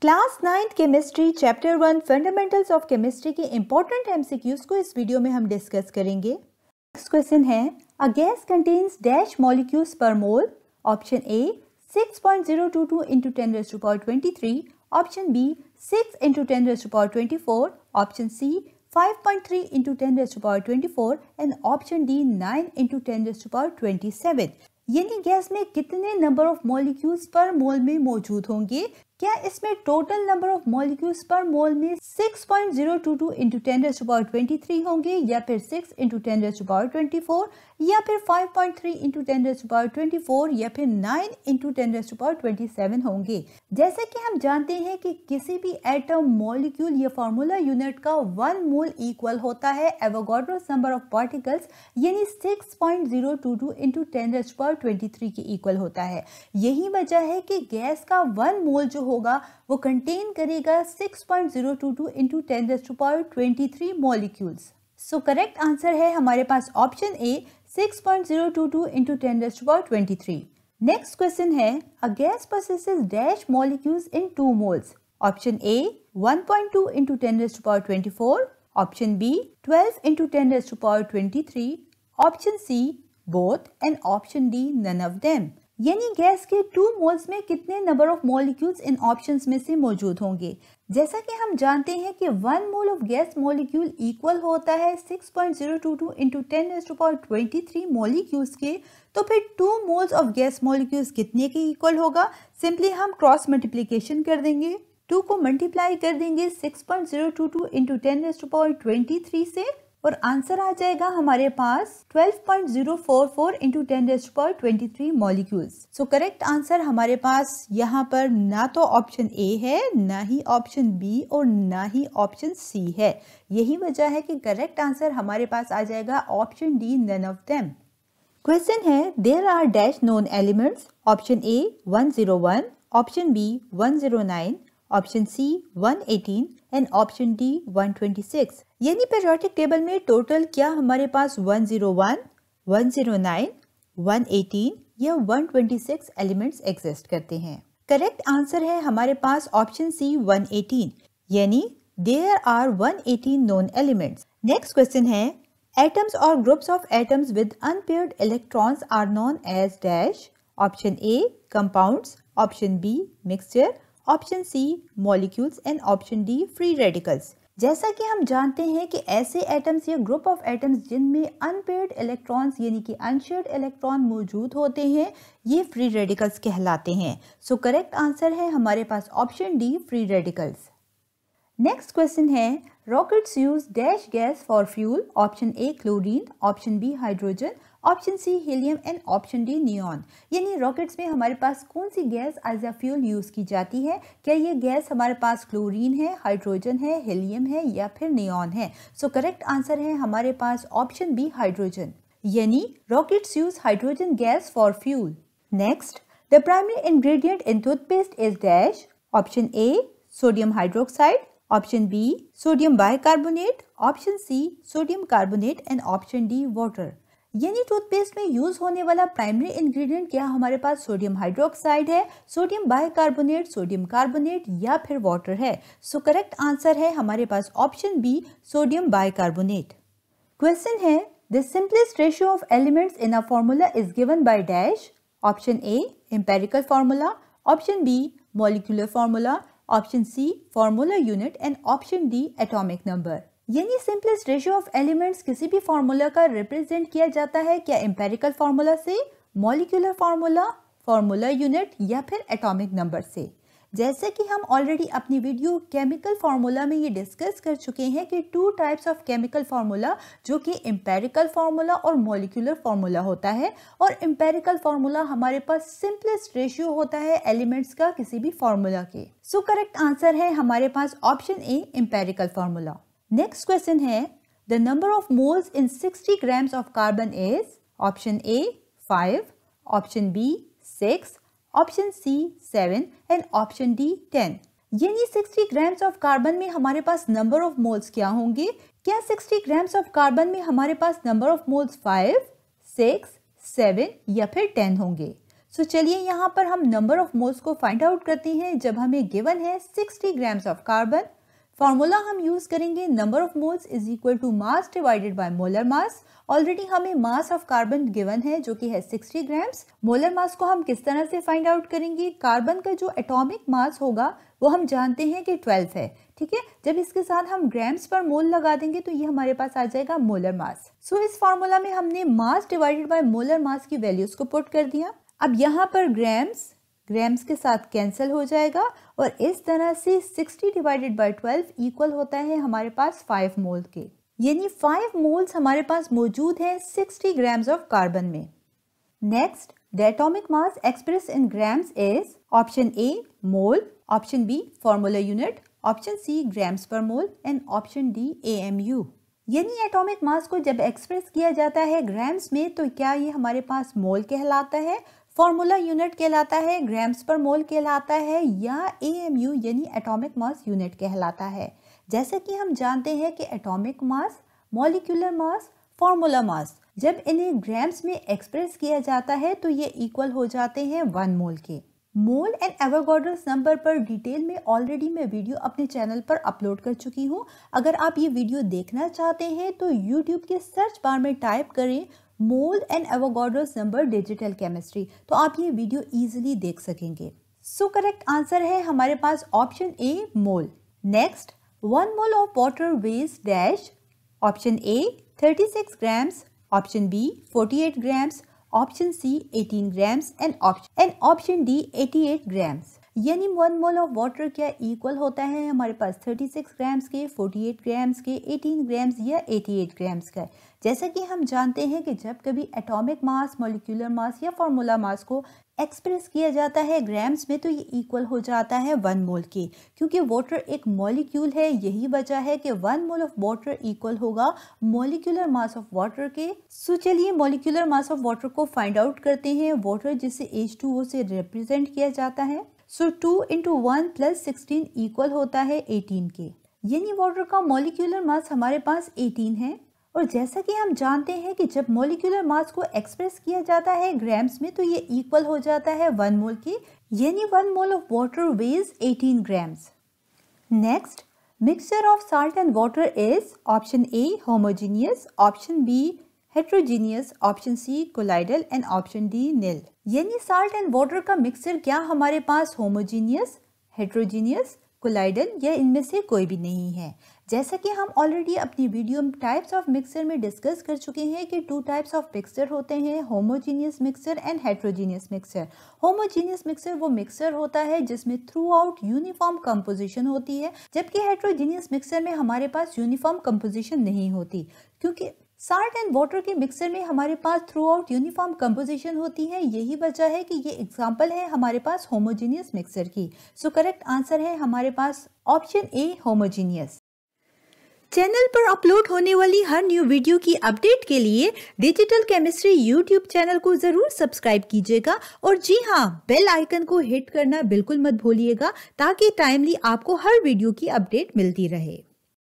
class ninth chemistry chapter one fundamentals of chemistry के important MCQs को इस video में हम डिस्कस करेंगे नेक्स्ट क्वेश्चन है a gas contains dash molecules per mole option A 6.022 point zero two two into ten raise to power twenty three option B 6 into ten raise to power twenty four option C 5.3 point three into ten raise to power twenty four and option D 9 into ten raise to power twenty seven यानी gas में कितने number of molecules per mole में मौजूद होंगे क्या इसमें total number of molecules per mole में 6.022 point zero two two into ten raise to power twenty होंगे या फिर 6 into ten raise to power twenty या फिर 5.3 point three into ten raise to power twenty या फिर 9 into ten raise to power twenty होंगे जैसे कि हम जानते हैं कि किसी भी एटम मॉलिक्यूल या फार्मूला यूनिट का वन मोल इक्वल होता है एवोगाड्रोस नंबर ऑफ पार्टिकल्स यानी 6.022 point zero two two into ten raise to power twenty के इक्वल होता है यही वजह है कि गैस का वन मोल जो होगा वो कंटेन करेगा 6.022 point zero two two into ten दस to power twenty molecules so correct answer है हमारे पास option A 6.022 point zero two two into ten दस to power twenty next question है a gas possesses dash molecules in two moles option A 1.2 point two into ten दस to power twenty option B 12 into ten दस to power twenty option C both and option D none of them यानी gas के two moles में कितने number of molecules इन options में से मौजूद होंगे जैसा कि हम जानते हैं कि one mole of gas molecule equal होता है 6.022 point zero two two into ten raise to power twenty three molecules के तो फिर two moles of gas molecules कितने के इक्वल होगा सिंपली हम क्रॉस मल्टीप्लीकेशन कर देंगे टू को मल्टीप्लाई कर देंगे six point zero two two into ten raise to power twenty three से और आंसर आ जाएगा हमारे पास 12.044 point into ten raised power twenty molecules so correct answer हमारे पास यहाँ पर ना तो ऑप्शन ए है ना ही ऑप्शन बी और ना ही ऑप्शन सी है यही वजह है कि करेक्ट आंसर हमारे पास आ जाएगा option D none of them question है there are dash known elements option A 101 option B 109 option C 118 and option D 126 यानी पेरियोटिक टेबल में टोटल क्या हमारे पास 101, 109, 118 या 126 एलिमेंट्स एग्जिस्ट करते हैं करेक्ट आंसर है हमारे पास ऑप्शन सी 118 यानी there are 118 eighteen known elements next question है एटम्स और groups of atoms with unpaired electrons are known as dash option A compounds option B mixture option C molecules and option D free radicals जैसा कि हम जानते हैं कि ऐसे atoms या ग्रुप ऑफ एटम्स जिनमें अनपेड इलेक्ट्रॉन्स यानी कि अनशेड इलेक्ट्रॉन मौजूद होते हैं ये फ्री रेडिकल्स कहलाते हैं सो करेक्ट आंसर है हमारे पास option D free radicals next question है rockets use dash gas for fuel option A chlorine option B hydrogen option C helium and option D neon यानी रॉकेट्स में हमारे पास कौन सी gas as a fuel use की जाती है क्या ये गैस हमारे पास क्लोरीन है हाइड्रोजन है हीलियम है या फिर नियॉन है सो करेक्ट आंसर है हमारे पास ऑप्शन बी हाइड्रोजन यानी rockets use hydrogen gas for fuel next the primary ingredient in toothpaste is dash option A sodium hydroxide option B sodium bicarbonate option C sodium carbonate and option D water यानी toothpaste में use होने वाला primary ingredient क्या हमारे पास sodium hydroxide है sodium bicarbonate sodium carbonate या फिर वाटर है सो करेक्ट आंसर है हमारे पास option B sodium bicarbonate question है the simplest ratio of elements in a formula is given by dash option A empirical formula option B molecular formula option C formula unit and option D atomic number यानी simplest ratio of elements किसी भी formula का represent किया जाता है क्या empirical formula से molecular formula formula unit या फिर एटॉमिक नंबर से जैसे कि हम ऑलरेडी अपनी वीडियो केमिकल फार्मूला में ये डिस्कस कर चुके हैं कि two types of chemical formula जो कि एम्पेरिकल फार्मूला और मॉलिक्यूलर फार्मूला होता है और एम्पेरिकल फार्मूला हमारे पास सिंपलेस्ट रेशियो होता है एलिमेंट्स का किसी भी फार्मूला के सो करेक्ट आंसर है हमारे पास option A empirical formula next question है the number of moles in 60 grams of carbon is option A five option B six option C seven and option D ten यानी 60 grams of carbon में हमारे पास number of moles क्या होंगे क्या 60 grams of carbon में हमारे पास number of moles five six seven या फिर टेन होंगे सो so, चलिए यहाँ पर हम नंबर ऑफ मोल्स को फाइंड आउट करते हैं जब हमें गिवन है 60 ग्राम्स ऑफ कार्बन फॉर्मूला हम यूज करेंगे number of moles is equal to mass divided by molar mass already हमें मास ऑफ कार्बन गिवन है जो कि है 60 ग्राम्स मोलर मास को हम किस तरह से फाइंड आउट करेंगे कार्बन का जो एटॉमिक मास होगा वो हम जानते हैं कि 12 है ठीक है जब इसके साथ हम ग्राम्स पर मोल लगा देंगे तो ये हमारे पास आ जाएगा मोलर मास सो so, इस फॉर्मूला में हमने mass divided by molar mass की वैल्यूज को पुट कर दिया अब यहाँ पर ग्राम्स ग्राम्स के साथ कैंसिल हो जाएगा और इस तरह से 60 डिवाइडेड बाय 12 इक्वल होता है हमारे पास 5 मोल के यानी 5 मोल्स हमारे पास मौजूद हैं 60 ग्राम्स ऑफ कार्बन में next the atomic mass express in grams is option A mole option B formula unit option C grams per mole and option D A M U यानी एटॉमिक मास को जब express किया जाता है grams में तो क्या ये हमारे पास मोल कहलाता है फॉर्मूला यूनिट कहलाता है ग्राम्स पर मोल कहलाता है या ए एम यानी एटॉमिक मास यूनिट कहलाता है जैसे कि हम जानते हैं कि atomic mass molecular mass formula mass जब इन्हें ग्राम्स में एक्सप्रेस किया जाता है तो ये इक्वल हो जाते हैं वन मोल के मोल एंड एवरगॉड्रस नंबर पर डिटेल में ऑलरेडी मैं वीडियो अपने चैनल पर अपलोड कर चुकी हूँ अगर आप ये वीडियो देखना चाहते हैं तो यूट्यूब के सर्च बार में टाइप करें mole and Avogadro's number digital chemistry तो आप ये वीडियो ईजिली देख सकेंगे सो करेक्ट आंसर है हमारे पास option A mole next one mole of water weighs dash option A thirty six grams option B forty eight grams option C eighteen grams and option and option D eighty eight grams यानी one mole of water क्या equal होता है हमारे पास 36 grams के 48 grams के 18 grams या 88 grams का जैसा कि हम जानते हैं कि जब कभी एटॉमिक मास मॉलिक्यूलर मास या फार्मूला मास को एक्सप्रेस किया जाता है ग्राम्स में तो ये इक्वल हो जाता है वन मोल के क्योंकि वाटर एक मॉलिक्यूल है यही वजह है कि one mole of water equal होगा मॉलिक्यूलर मास ऑफ वाटर के सो चलिए मॉलिक्यूलर मास ऑफ वाटर को फाइंड आउट करते हैं वाटर जिसे एच टू ओ से रिप्रेजेंट किया जाता है so two into one plus sixteen equal होता है एटीन के यानी वाटर का मॉलिक्यूलर मास हमारे पास एटीन है और जैसा कि हम जानते हैं कि जब मोलिकुलर मास को एक्सप्रेस किया जाता है ग्राम्स में तो ये इक्वल हो जाता है वन मोल के यानी one mole of water weighs 18 grams next mixture of salt and water is option A homogeneous option B heterogeneous option C colloidal and option D nil यानी साल्ट एंड वाटर का mixture क्या हमारे पास homogeneous heterogeneous colloidal या इनमें से कोई भी नहीं है जैसे कि हम ऑलरेडी अपनी वीडियो टाइप्स ऑफ मिक्सर में डिस्कस कर चुके हैं कि टू टाइप्स ऑफ मिक्सर होते हैं homogeneous mixture and heterogeneous mixture homogeneous mixture वो मिक्सर होता है जिसमें थ्रू आउट यूनिफॉर्म कंपोजिशन होती है जबकि हेट्रोजीनियस मिक्सर में हमारे पास यूनिफॉर्म कंपोजिशन नहीं होती क्योंकि साल्ट एंड वाटर के मिक्सर में हमारे पास थ्रू आउट यूनिफॉर्म कंपोजिशन होती है यही वजह है कि ये एग्जाम्पल है हमारे पास होमोजीनियस मिक्सर की सो करेक्ट आंसर है हमारे पास ऑप्शन ए होमोजीनियस चैनल पर अपलोड होने वाली हर न्यू वीडियो की अपडेट के लिए डिजिटल केमिस्ट्री यूट्यूब चैनल को ज़रूर सब्सक्राइब कीजिएगा और जी हाँ बेल आइकन को हिट करना बिल्कुल मत भूलिएगा ताकि टाइमली आपको हर वीडियो की अपडेट मिलती रहे